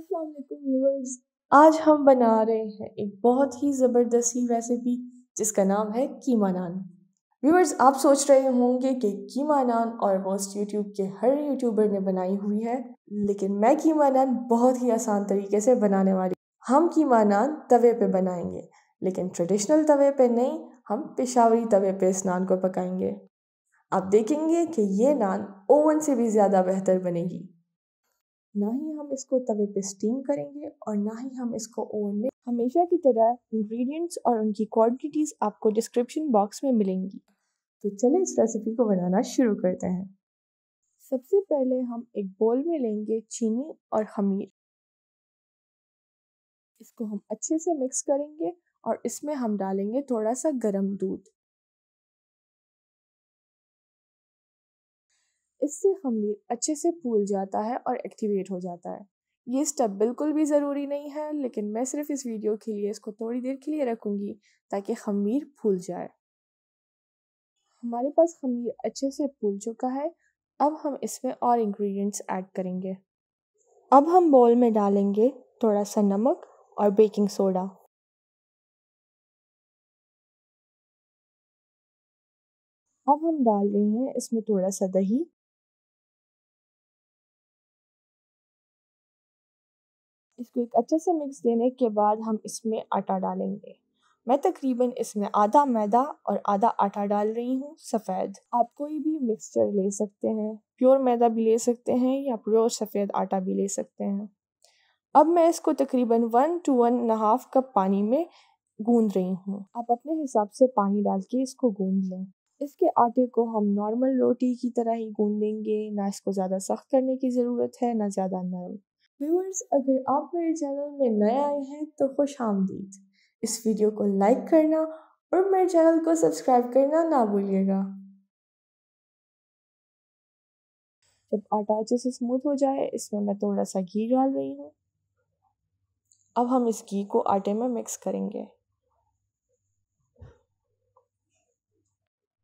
अस्सलाम आज हम बना रहे हैं एक बहुत ही ज़बरदस्ती रेसिपी जिसका नाम है कीमा नान व्यूवर्स आप सोच रहे होंगे कि कीमा नान ऑलमोस्ट यूट्यूब के हर यूट्यूबर ने बनाई हुई है लेकिन मैं कीमा नान बहुत ही आसान तरीके से बनाने वाली हम कीमा नान तवे पे बनाएंगे लेकिन ट्रेडिशनल तवे पे नहीं हम पेशावरी तवे पे इस नान को पकाएंगे आप देखेंगे कि ये नान ओवन से भी ज़्यादा बेहतर बनेगी ना ही हम इसको तवे पे स्टीम करेंगे और ना ही हम इसको ओवन में हमेशा की तरह इंग्रेडिएंट्स और उनकी क्वांटिटीज़ आपको डिस्क्रिप्शन बॉक्स में मिलेंगी तो चले इस रेसिपी को बनाना शुरू करते हैं सबसे पहले हम एक बोल में लेंगे चीनी और खमीर इसको हम अच्छे से मिक्स करेंगे और इसमें हम डालेंगे थोड़ा सा गरम दूध इससे खमीर अच्छे से फूल जाता है और एक्टिवेट हो जाता है ये स्टेप बिल्कुल भी ज़रूरी नहीं है लेकिन मैं सिर्फ इस वीडियो के लिए इसको थोड़ी देर के लिए रखूँगी ताकि खमीर फूल जाए हमारे पास खमीर अच्छे से फूल चुका है अब हम इसमें और इंग्रेडिएंट्स ऐड करेंगे अब हम बॉल में डालेंगे थोड़ा सा नमक और बेकिंग सोडा अब हम डाल रहे हैं इसमें थोड़ा सा दही इसको एक अच्छे से मिक्स देने के बाद हम इसमें आटा डालेंगे मैं तकरीबन इसमें आधा मैदा और आधा आटा डाल रही हूँ सफ़ेद आप कोई भी मिक्सचर ले सकते हैं प्योर मैदा भी ले सकते हैं या प्योर सफ़ेद आटा भी ले सकते हैं अब मैं इसको तकरीबन one to one and half cup पानी में गूंद रही हूँ आप अपने हिसाब से पानी डाल के इसको गूंद लें इसके आटे को हम नॉर्मल रोटी की तरह ही गूंदेंगे ना इसको ज़्यादा सख्त करने की ज़रूरत है ना ज़्यादा नरम व्यूअर्स अगर आप मेरे चैनल में नए आए हैं तो खुश आमदीद इस वीडियो को लाइक करना और मेरे चैनल को सब्सक्राइब करना ना भूलिएगा जब आटा अच्छे से स्मूथ हो जाए इसमें मैं थोड़ा सा घी डाल रही हूँ अब हम इस घी को आटे में मिक्स करेंगे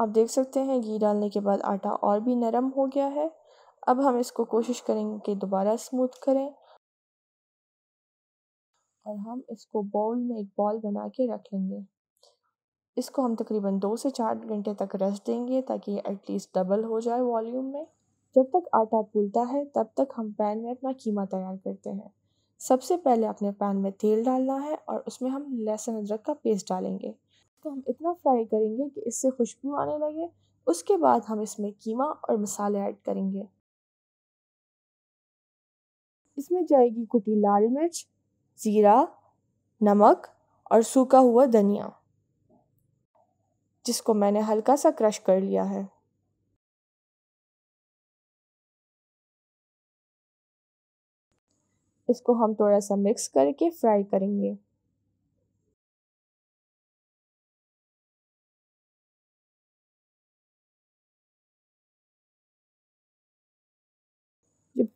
आप देख सकते हैं घी डालने के बाद आटा और भी नरम हो गया है अब हम इसको कोशिश करेंगे कि दोबारा स्मूथ करें और हम इसको बॉल में एक बॉल बना के रख लेंगे इसको हम तकरीबन दो से चार घंटे तक रेस्ट देंगे ताकि ये एटलीस्ट डबल हो जाए वॉल्यूम में जब तक आटा फूलता है तब तक हम पैन में अपना कीमा तैयार करते हैं सबसे पहले अपने पैन में तेल डालना है और उसमें हम लहसुन अदरक का पेस्ट डालेंगे तो हम इतना फ्राई करेंगे कि इससे खुशबू आने लगे उसके बाद हम इसमें कीमा और मसाले ऐड करेंगे इसमें जाएगी कुटी लाल मिर्च ज़ीरा नमक और सूखा हुआ धनिया जिसको मैंने हल्का सा क्रश कर लिया है इसको हम थोड़ा सा मिक्स करके फ्राई करेंगे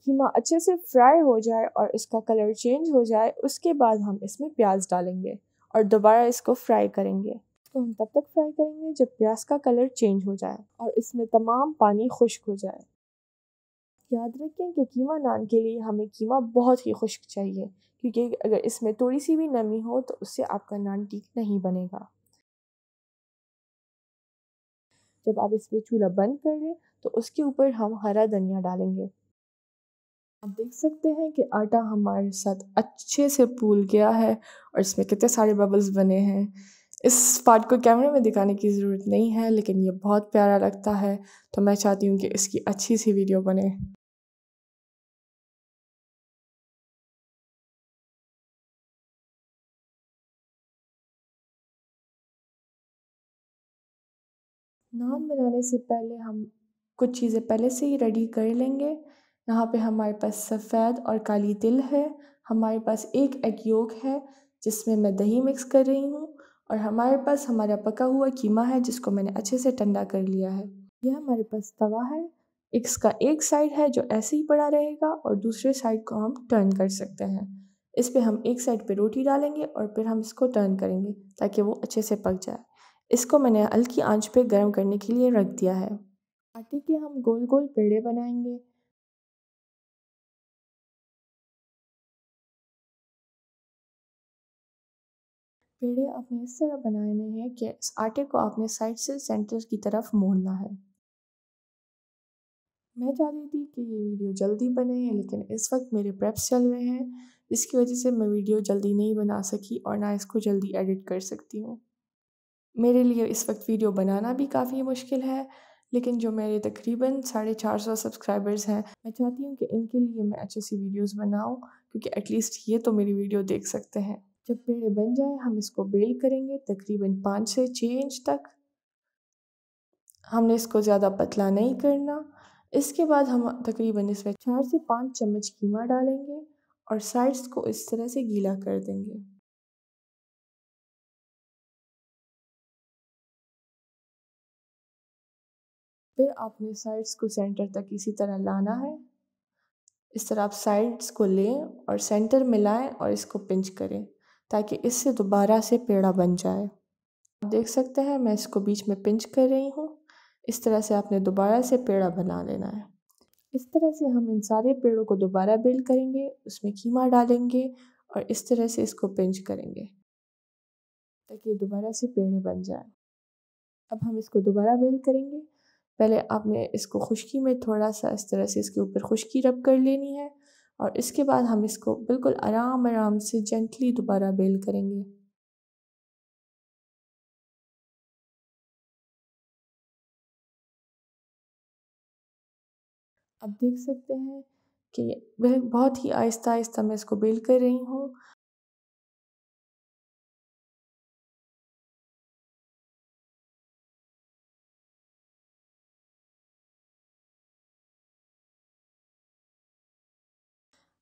कीमा अच्छे से फ्राई हो जाए और इसका कलर चेंज हो जाए उसके बाद हम इसमें प्याज डालेंगे और दोबारा इसको फ्राई करेंगे इसको हम तब तक फ्राई करेंगे जब प्याज का कलर चेंज हो जाए और इसमें तमाम पानी खुश्क हो जाए याद रखें कि कीमा नान के लिए हमें कीमा बहुत ही खुश्क चाहिए क्योंकि अगर इसमें थोड़ी सी भी नमी हो तो उससे आपका नान ठीक नहीं बनेगा जब आप इसमें चूल्हा बंद कर लें तो उसके ऊपर हम हरा धनिया डालेंगे आप देख सकते हैं कि आटा हमारे साथ अच्छे से फूल गया है और इसमें कितने सारे बबल्स बने हैं इस पार्ट को कैमरे में दिखाने की ज़रूरत नहीं है लेकिन ये बहुत प्यारा लगता है तो मैं चाहती हूँ कि इसकी अच्छी सी वीडियो बने नान बनाने से पहले हम कुछ चीज़ें पहले से ही रेडी कर लेंगे यहाँ पे हमारे पास सफ़ेद और काली तिल है हमारे पास एक एग योग है जिसमें मैं दही मिक्स कर रही हूँ और हमारे पास हमारा पका हुआ कीमा है जिसको मैंने अच्छे से ठंडा कर लिया है यह हमारे पास तवा है इसका एक साइड है जो ऐसे ही पड़ा रहेगा और दूसरे साइड को हम टर्न कर सकते हैं इस पर हम एक साइड पे रोटी डालेंगे और फिर हम इसको टर्न करेंगे ताकि वो अच्छे से पक जाए इसको मैंने हल्की आंच पे गर्म करने के लिए रख दिया है आटे के हम गोल गोल पेड़े बनाएंगे पेड़े आपने इस तरह बनाने हैं कि इस आटे को आपने साइड से सेंटर की तरफ मोड़ना है मैं चाह रही थी कि ये वीडियो जल्दी बने लेकिन इस वक्त मेरे प्रेप्स चल रहे हैं जिसकी वजह से मैं वीडियो जल्दी नहीं बना सकी और ना इसको जल्दी एडिट कर सकती हूँ मेरे लिए इस वक्त वीडियो बनाना भी काफ़ी मुश्किल है लेकिन जो मेरे तकरीबन साढ़े चार सौ सब्सक्राइबर्स हैं मैं चाहती हूँ कि इनके लिए मैं अच्छी सी वीडियोस बनाऊँ क्योंकि एटलीस्ट ये तो मेरी वीडियो देख सकते हैं जब पेड़े बन जाए हम इसको बेल करेंगे तकरीबन पाँच से छः इंच तक हमने इसको ज़्यादा पतला नहीं करना इसके बाद हम तकरीबन इसमें चार से पाँच चम्मच कीमा डालेंगे और साइड्स को इस तरह से गीला कर देंगे फिर आपने साइड्स को सेंटर तक इसी तरह लाना है इस तरह आप साइड्स को लें और सेंटर में लाएँ और इसको पिंच करें ताकि इससे दोबारा से पेड़ा बन जाए आप देख सकते हैं मैं इसको बीच में पिंच कर रही हूँ इस तरह से आपने दोबारा से पेड़ा बना लेना है इस तरह से हम इन सारे पेड़ों को दोबारा बेल करेंगे उसमें कीमा डालेंगे और इस तरह से इसको पिंच करेंगे ताकि दोबारा से पेड़े बन जाए अब हम इसको दोबारा बेल करेंगे पहले आपने इसको खुशकी में थोड़ा सा इस तरह से इसके ऊपर खुश्की रब कर लेनी है और इसके बाद हम इसको बिल्कुल आराम आराम से जेंटली दोबारा बेल करेंगे आप देख सकते हैं कि वह बहुत ही आहिस्ता आहिस्ता मैं इसको बेल कर रही हूँ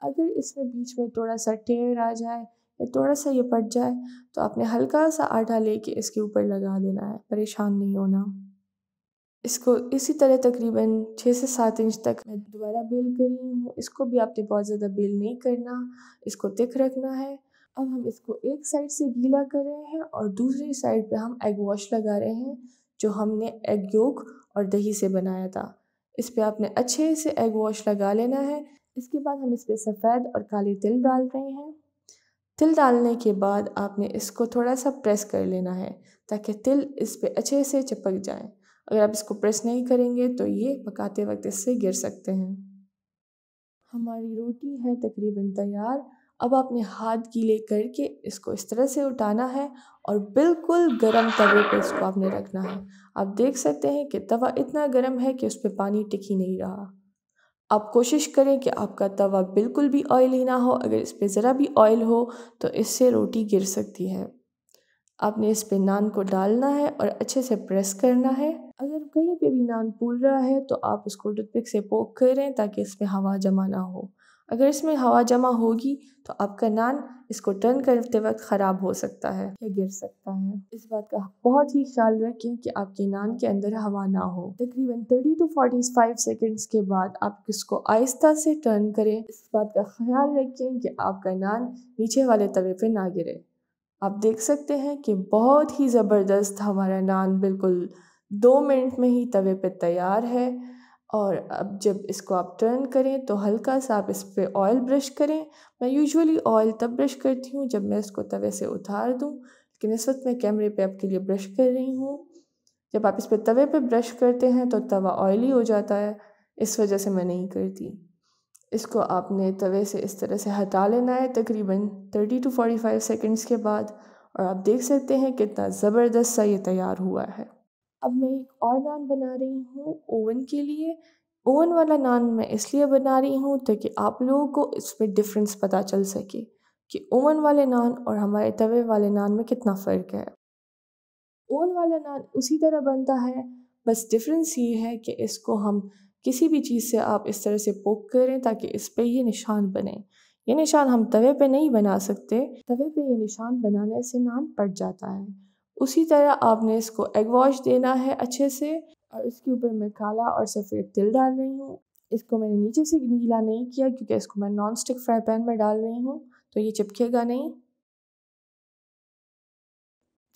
अगर इसमें बीच में थोड़ा सा टेर आ जाए या थोड़ा सा ये पट जाए तो आपने हल्का सा आटा लेके इसके ऊपर लगा देना है परेशान नहीं होना इसको इसी तरह तकरीबन छः से सात इंच तक मैं दोबारा बेल कर रही हूँ इसको भी आपने बहुत ज़्यादा बेल नहीं करना इसको तिक रखना है अब हम इसको एक साइड से गीला कर रहे हैं और दूसरी साइड पे हम एग वॉश लगा रहे हैं जो हमने एग योग और दही से बनाया था इस पर आपने अच्छे से एग वॉश लगा लेना है इसके बाद हम इस पर सफ़ेद और काले तिल डाल रहे हैं तिल डालने के बाद आपने इसको थोड़ा सा प्रेस कर लेना है ताकि तिल इस पर अच्छे से चिपक जाए अगर आप इसको प्रेस नहीं करेंगे तो ये पकाते वक्त इससे गिर सकते हैं हमारी रोटी है तकरीबन तैयार अब आपने हाथ गीले करके इसको इस तरह से उठाना है और बिल्कुल गर्म तवे पर इसको आपने रखना है आप देख सकते हैं कि तवा इतना गर्म है कि उस पर पानी टिक ही नहीं रहा आप कोशिश करें कि आपका तवा बिल्कुल भी ऑयली ना हो अगर इस पर ज़रा भी ऑयल हो तो इससे रोटी गिर सकती है आपने इस पे नान को डालना है और अच्छे से प्रेस करना है अगर कहीं पे भी नान फूल रहा है तो आप उसको टूथपिक से पोक करें ताकि इसमें हवा जमा ना हो अगर इसमें हवा जमा होगी तो आपका नान इसको टर्न करते वक्त ख़राब हो सकता है या गिर सकता है इस बात का बहुत ही ख्याल रखें कि आपके नान के अंदर हवा ना हो तकरीबन 30 टू 45 सेकेंड्स के बाद आप इसको आहिस्ता से टर्न करें इस बात का ख्याल रखें कि आपका नान नीचे वाले तवे पर ना गिरे आप देख सकते हैं कि बहुत ही ज़बरदस्त हमारा नान बिल्कुल दो मिनट में ही तवे पर तैयार है और अब जब इसको आप टर्न करें तो हल्का सा आप इस पर ऑयल ब्रश करें मैं यूजुअली ऑयल तब ब्रश करती हूँ जब मैं इसको तवे से उतार दूँ लेकिन इस वक्त मैं कैमरे पे आपके लिए ब्रश कर रही हूँ जब आप इस पर तवे पे ब्रश करते हैं तो तवा ऑयली हो जाता है इस वजह से मैं नहीं करती इसको आपने तवे से इस तरह से हटा लेना है तकरीबन thirty two forty five seconds के बाद और आप देख सकते हैं कितना ज़बरदस्त सा ये तैयार हुआ है अब मैं एक और नान बना रही हूँ ओवन के लिए ओवन वाला नान मैं इसलिए बना रही हूँ ताकि आप लोगों को इसमें डिफरेंस पता चल सके कि ओवन वाले नान और हमारे तवे वाले नान में कितना फ़र्क है ओवन वाला नान उसी तरह बनता है बस डिफरेंस ये है कि इसको हम किसी भी चीज़ से आप इस तरह से पोक करें ताकि इस पर ये निशान बने ये निशान हम तवे पे नहीं बना सकते तवे पे ये निशान बनाने से नान पट जाता है उसी तरह आपने इसको एग वॉश देना है अच्छे से और इसके ऊपर मैं काला और सफ़ेद तिल डाल रही हूँ इसको मैंने नीचे से गीला नहीं किया क्योंकि इसको मैं नॉन स्टिक फ्राई पैन में डाल रही हूँ तो ये चिपकेगा नहीं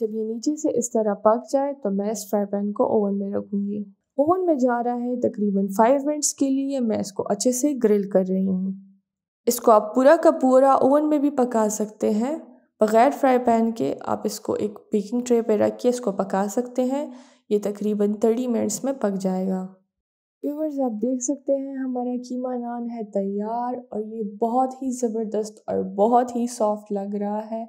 जब ये नीचे से इस तरह पक जाए तो मैं इस फ्राई पैन को ओवन में रखूँगी ओवन में जा रहा है तकरीबन फाइव मिनट्स के लिए मैं इसको अच्छे से ग्रिल कर रही हूँ इसको आप पूरा का पूरा ओवन में भी पका सकते हैं बग़ैर फ्राई पैन के आप इसको एक बेकिंग ट्रे पे रख के इसको पका सकते हैं ये तकरीबन थर्टी मिनट्स में पक जाएगा व्यूवर्स आप देख सकते हैं हमारा कीमा नान है तैयार और ये बहुत ही ज़बरदस्त और बहुत ही सॉफ्ट लग रहा है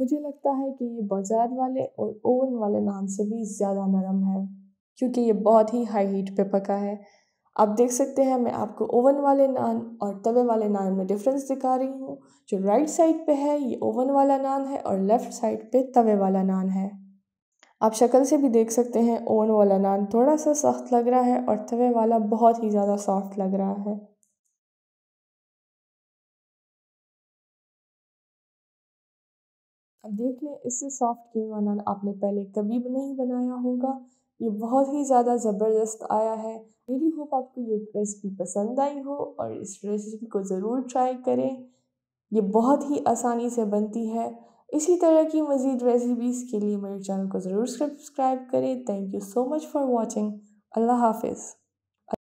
मुझे लगता है कि ये बाज़ार वाले और ओवन वाले नान से भी ज़्यादा नरम है क्योंकि ये बहुत ही हाई हीट पे पका है आप देख सकते हैं मैं आपको ओवन वाले नान और तवे वाले नान में डिफरेंस दिखा रही हूँ जो राइट साइड पे है ये ओवन वाला नान है और लेफ़्ट साइड पे तवे वाला नान है आप शक्ल से भी देख सकते हैं ओवन वाला नान थोड़ा सा सख्त लग रहा है और तवे वाला बहुत ही ज़्यादा सॉफ्ट लग रहा है अब देख लें इससे सॉफ्ट कीमा नान आपने पहले कभी भी नहीं बनाया होगा ये बहुत ही ज़्यादा ज़बरदस्त आया है मेरी होप आपको ये रेसिपी पसंद आई हो और इस रेसिपी को ज़रूर ट्राई करें ये बहुत ही आसानी से बनती है इसी तरह की मज़ीद रेसिपीज़ के लिए मेरे चैनल को ज़रूर सब्सक्राइब करें thank you so much for watching अल्लाह हाफिज़